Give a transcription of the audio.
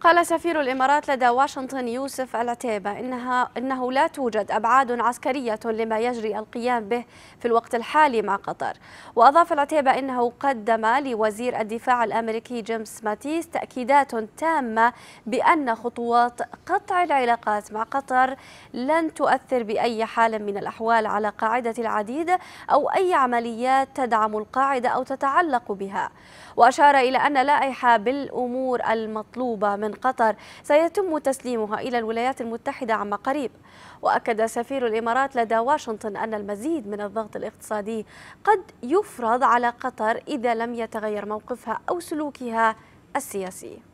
قال سفير الإمارات لدى واشنطن يوسف العتيبة إنها إنه لا توجد أبعاد عسكرية لما يجري القيام به في الوقت الحالي مع قطر وأضاف العتيبة إنه قدم لوزير الدفاع الأمريكي جيمس ماتيس تأكيدات تامة بأن خطوات قطع العلاقات مع قطر لن تؤثر بأي حال من الأحوال على قاعدة العديد أو أي عمليات تدعم القاعدة أو تتعلق بها وأشار إلى أن لائحة بالأمور المطلوبة من من قطر سيتم تسليمها إلى الولايات المتحدة عما قريب وأكد سفير الإمارات لدى واشنطن أن المزيد من الضغط الاقتصادي قد يفرض على قطر إذا لم يتغير موقفها أو سلوكها السياسي